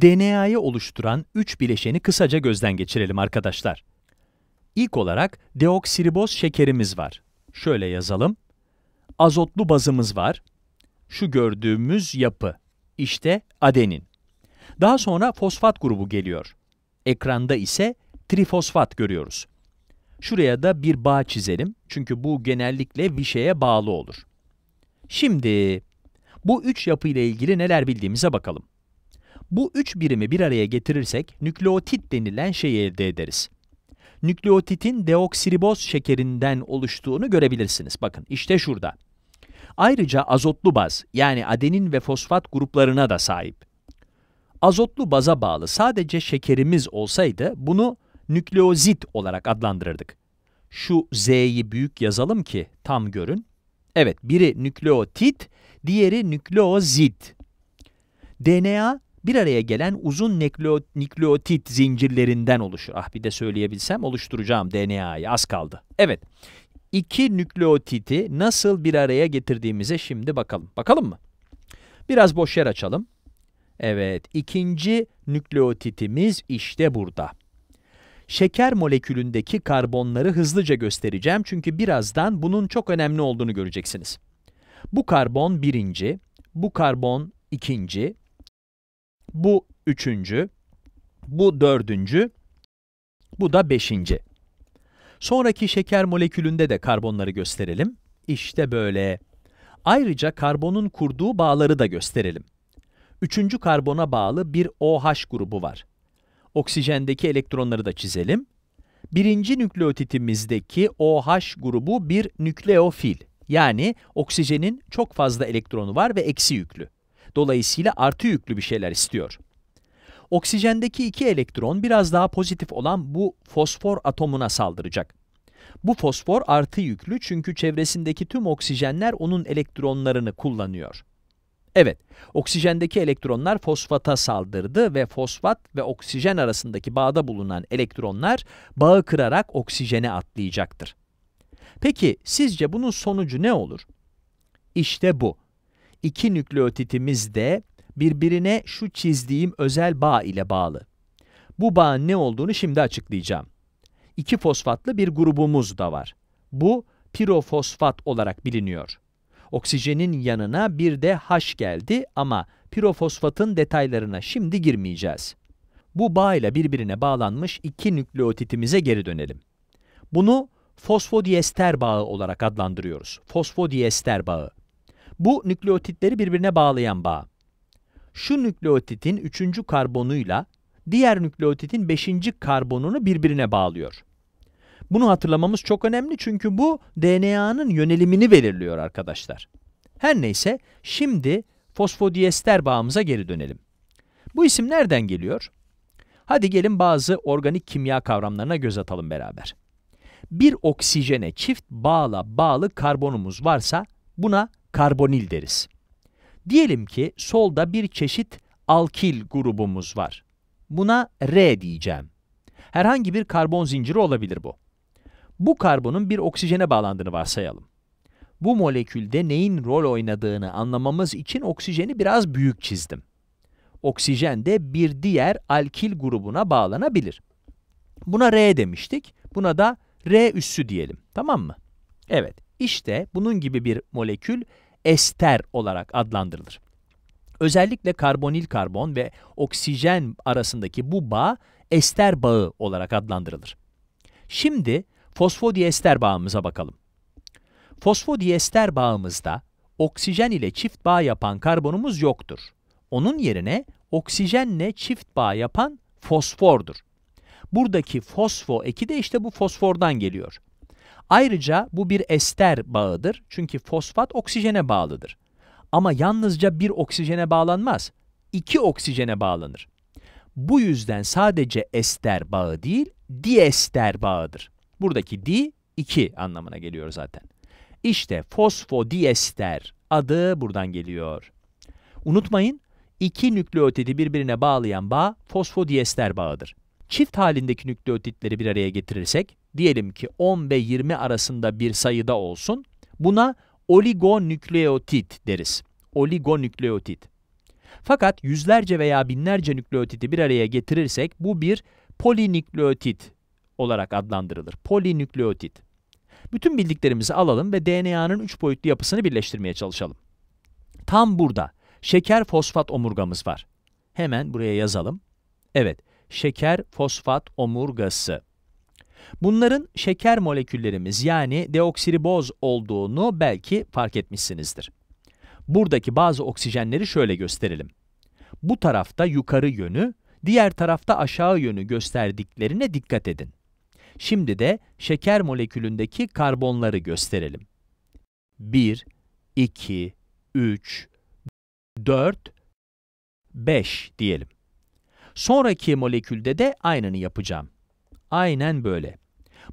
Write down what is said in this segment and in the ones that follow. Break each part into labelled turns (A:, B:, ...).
A: DNA'yı oluşturan 3 bileşeni kısaca gözden geçirelim arkadaşlar. İlk olarak deoksiriboz şekerimiz var. Şöyle yazalım. Azotlu bazımız var. Şu gördüğümüz yapı. İşte adenin. Daha sonra fosfat grubu geliyor. Ekranda ise trifosfat görüyoruz. Şuraya da bir bağ çizelim çünkü bu genellikle bir şeye bağlı olur. Şimdi bu üç yapı ile ilgili neler bildiğimize bakalım. Bu üç birimi bir araya getirirsek nükleotit denilen şeyi elde ederiz. Nükleotitin deoksiriboz şekerinden oluştuğunu görebilirsiniz. Bakın işte şurada. Ayrıca azotlu baz yani adenin ve fosfat gruplarına da sahip. Azotlu baza bağlı sadece şekerimiz olsaydı bunu nükleozit olarak adlandırırdık. Şu Z'yi büyük yazalım ki tam görün. Evet, biri nükleotit, diğeri nükleozit. DNA bir araya gelen uzun nükleotit zincirlerinden oluşur. Ah bir de söyleyebilsem oluşturacağım DNA'yı az kaldı. Evet iki nükleotiti nasıl bir araya getirdiğimize şimdi bakalım. Bakalım mı? Biraz boş yer açalım. Evet, ikinci nükleotitimiz işte burada. Şeker molekülündeki karbonları hızlıca göstereceğim çünkü birazdan bunun çok önemli olduğunu göreceksiniz. Bu karbon birinci, bu karbon ikinci, bu üçüncü, bu dördüncü, bu da beşinci. Sonraki şeker molekülünde de karbonları gösterelim. İşte böyle. Ayrıca karbonun kurduğu bağları da gösterelim. Üçüncü karbona bağlı bir OH grubu var. Oksijendeki elektronları da çizelim. Birinci nükleotitimizdeki OH grubu bir nükleofil. Yani oksijenin çok fazla elektronu var ve eksi yüklü. Dolayısıyla artı yüklü bir şeyler istiyor. Oksijendeki iki elektron biraz daha pozitif olan bu fosfor atomuna saldıracak. Bu fosfor artı yüklü çünkü çevresindeki tüm oksijenler onun elektronlarını kullanıyor. Evet, oksijendeki elektronlar fosfata saldırdı ve fosfat ve oksijen arasındaki bağda bulunan elektronlar bağı kırarak oksijene atlayacaktır. Peki sizce bunun sonucu ne olur? İşte bu iki nükleotitimiz de birbirine şu çizdiğim özel bağ ile bağlı. Bu bağın ne olduğunu şimdi açıklayacağım. İki fosfatlı bir grubumuz da var. Bu pirofosfat olarak biliniyor. Oksijenin yanına bir de H geldi ama pirofosfatın detaylarına şimdi girmeyeceğiz. Bu bağ ile birbirine bağlanmış iki nükleotitimize geri dönelim. Bunu fosfodiester bağı olarak adlandırıyoruz. Fosfodiester bağı. Bu nükleotitleri birbirine bağlayan bağ. Şu nükleotitin üçüncü karbonuyla diğer nükleotitin beşinci karbonunu birbirine bağlıyor. Bunu hatırlamamız çok önemli çünkü bu DNA'nın yönelimini belirliyor arkadaşlar. Her neyse şimdi fosfodiester bağımıza geri dönelim. Bu isim nereden geliyor? Hadi gelin bazı organik kimya kavramlarına göz atalım beraber. Bir oksijene çift bağla bağlı karbonumuz varsa buna karbonil deriz. Diyelim ki solda bir çeşit alkil grubumuz var. Buna R diyeceğim. Herhangi bir karbon zinciri olabilir bu. Bu karbonun bir oksijene bağlandığını varsayalım. Bu molekülde neyin rol oynadığını anlamamız için oksijeni biraz büyük çizdim. Oksijen de bir diğer alkil grubuna bağlanabilir. Buna R demiştik, buna da R üssü diyelim, tamam mı? Evet, işte bunun gibi bir molekül ester olarak adlandırılır. Özellikle karbonil karbon ve oksijen arasındaki bu bağ ester bağı olarak adlandırılır. Şimdi fosfodiester bağımıza bakalım. Fosfodiester bağımızda oksijen ile çift bağ yapan karbonumuz yoktur. Onun yerine oksijenle çift bağ yapan fosfordur. Buradaki fosfo eki de işte bu fosfordan geliyor. Ayrıca bu bir ester bağıdır çünkü fosfat oksijene bağlıdır. Ama yalnızca bir oksijene bağlanmaz, iki oksijene bağlanır. Bu yüzden sadece ester bağı değil, diester bağıdır. Buradaki di, iki anlamına geliyor zaten. İşte fosfodiester adı buradan geliyor. Unutmayın, iki nükleotidi birbirine bağlayan bağ fosfodiester bağıdır. Çift halindeki nükleotitleri bir araya getirirsek, diyelim ki 10 ve 20 arasında bir sayıda olsun. Buna oligonükleotit deriz. Oligonükleotit. Fakat yüzlerce veya binlerce nükleotiti bir araya getirirsek bu bir polinükleotit olarak adlandırılır. Polinükleotit. Bütün bildiklerimizi alalım ve DNA'nın üç boyutlu yapısını birleştirmeye çalışalım. Tam burada şeker fosfat omurgamız var. Hemen buraya yazalım. Evet, şeker fosfat omurgası. Bunların şeker moleküllerimiz yani deoksiriboz olduğunu belki fark etmişsinizdir. Buradaki bazı oksijenleri şöyle gösterelim. Bu tarafta yukarı yönü, diğer tarafta aşağı yönü gösterdiklerine dikkat edin. Şimdi de şeker molekülündeki karbonları gösterelim. 1, 2, 3, 4, 5 diyelim. Sonraki molekülde de aynını yapacağım. Aynen böyle.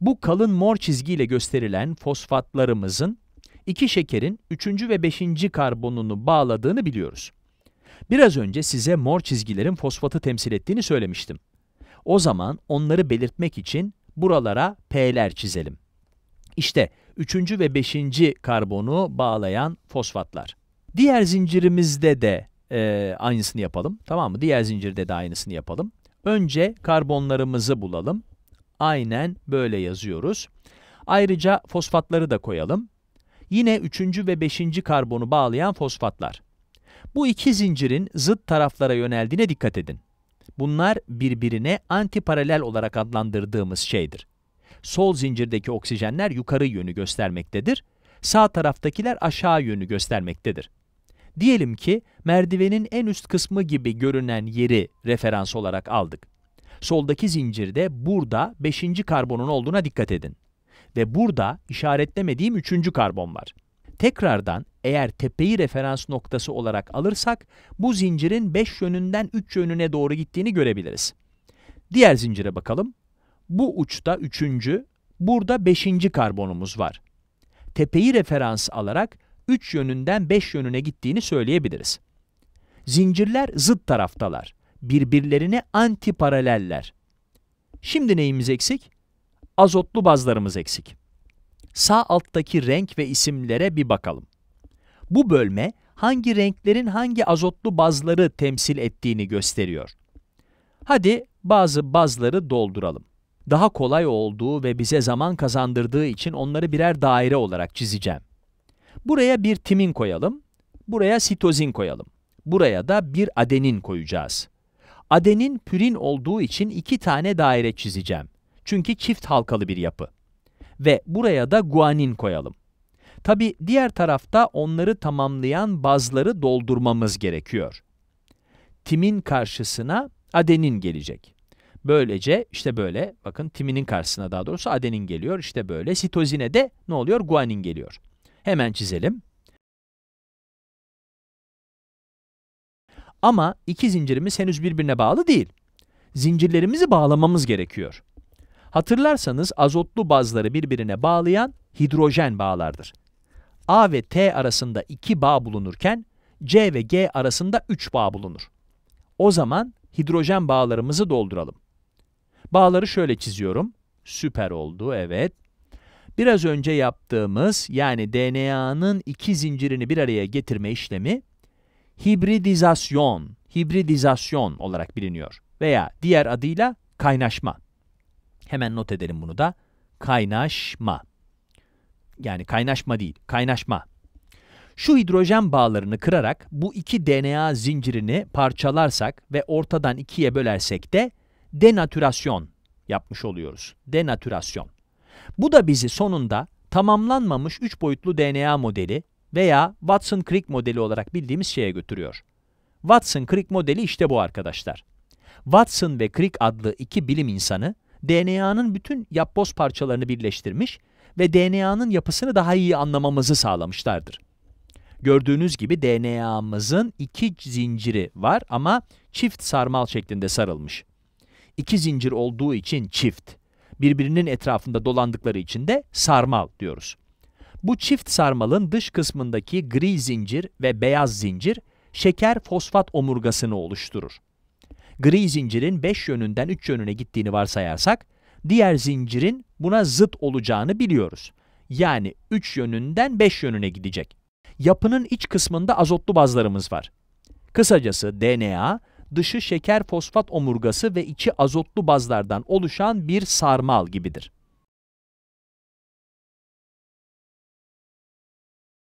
A: Bu kalın mor çizgiyle gösterilen fosfatlarımızın iki şekerin üçüncü ve beşinci karbonunu bağladığını biliyoruz. Biraz önce size mor çizgilerin fosfatı temsil ettiğini söylemiştim. O zaman onları belirtmek için buralara P'ler çizelim. İşte üçüncü ve beşinci karbonu bağlayan fosfatlar. Diğer zincirimizde de e, aynısını yapalım. Tamam mı? Diğer zincirde de aynısını yapalım. Önce karbonlarımızı bulalım. Aynen böyle yazıyoruz. Ayrıca fosfatları da koyalım. Yine üçüncü ve beşinci karbonu bağlayan fosfatlar. Bu iki zincirin zıt taraflara yöneldiğine dikkat edin. Bunlar birbirine antiparalel olarak adlandırdığımız şeydir. Sol zincirdeki oksijenler yukarı yönü göstermektedir, sağ taraftakiler aşağı yönü göstermektedir. Diyelim ki merdivenin en üst kısmı gibi görünen yeri referans olarak aldık. Soldaki zincirde burada 5. karbonun olduğuna dikkat edin. Ve burada işaretlemediğim 3. karbon var. Tekrardan eğer tepeyi referans noktası olarak alırsak bu zincirin 5 yönünden 3 yönüne doğru gittiğini görebiliriz. Diğer zincire bakalım. Bu uçta 3. burada 5. karbonumuz var. Tepeyi referans alarak 3 yönünden 5 yönüne gittiğini söyleyebiliriz. Zincirler zıt taraftalar birbirlerine anti paraleller. Şimdi neyimiz eksik? Azotlu bazlarımız eksik. Sağ alttaki renk ve isimlere bir bakalım. Bu bölme hangi renklerin hangi azotlu bazları temsil ettiğini gösteriyor. Hadi bazı bazları dolduralım. Daha kolay olduğu ve bize zaman kazandırdığı için onları birer daire olarak çizeceğim. Buraya bir timin koyalım, buraya sitozin koyalım. Buraya da bir adenin koyacağız. Adenin pürin olduğu için iki tane daire çizeceğim. Çünkü çift halkalı bir yapı. Ve buraya da guanin koyalım. Tabi diğer tarafta onları tamamlayan bazları doldurmamız gerekiyor. Timin karşısına adenin gelecek. Böylece işte böyle bakın timinin karşısına daha doğrusu adenin geliyor. işte böyle sitozine de ne oluyor? Guanin geliyor. Hemen çizelim. Ama iki zincirimiz henüz birbirine bağlı değil. Zincirlerimizi bağlamamız gerekiyor. Hatırlarsanız azotlu bazları birbirine bağlayan hidrojen bağlardır. A ve T arasında iki bağ bulunurken C ve G arasında üç bağ bulunur. O zaman hidrojen bağlarımızı dolduralım. Bağları şöyle çiziyorum. Süper oldu, evet. Biraz önce yaptığımız yani DNA'nın iki zincirini bir araya getirme işlemi hibridizasyon, hibridizasyon olarak biliniyor veya diğer adıyla kaynaşma. Hemen not edelim bunu da. Kaynaşma. Yani kaynaşma değil, kaynaşma. Şu hidrojen bağlarını kırarak bu iki DNA zincirini parçalarsak ve ortadan ikiye bölersek de denatürasyon yapmış oluyoruz. Denatürasyon. Bu da bizi sonunda tamamlanmamış üç boyutlu DNA modeli veya Watson Crick modeli olarak bildiğimiz şeye götürüyor. Watson Crick modeli işte bu arkadaşlar. Watson ve Crick adlı iki bilim insanı DNA'nın bütün yapboz parçalarını birleştirmiş ve DNA'nın yapısını daha iyi anlamamızı sağlamışlardır. Gördüğünüz gibi DNA'mızın iki zinciri var ama çift sarmal şeklinde sarılmış. İki zincir olduğu için çift, birbirinin etrafında dolandıkları için de sarmal diyoruz. Bu çift sarmalın dış kısmındaki gri zincir ve beyaz zincir şeker fosfat omurgasını oluşturur. Gri zincirin 5 yönünden 3 yönüne gittiğini varsayarsak, diğer zincirin buna zıt olacağını biliyoruz. Yani 3 yönünden 5 yönüne gidecek. Yapının iç kısmında azotlu bazlarımız var. Kısacası DNA, dışı şeker fosfat omurgası ve içi azotlu bazlardan oluşan bir sarmal gibidir.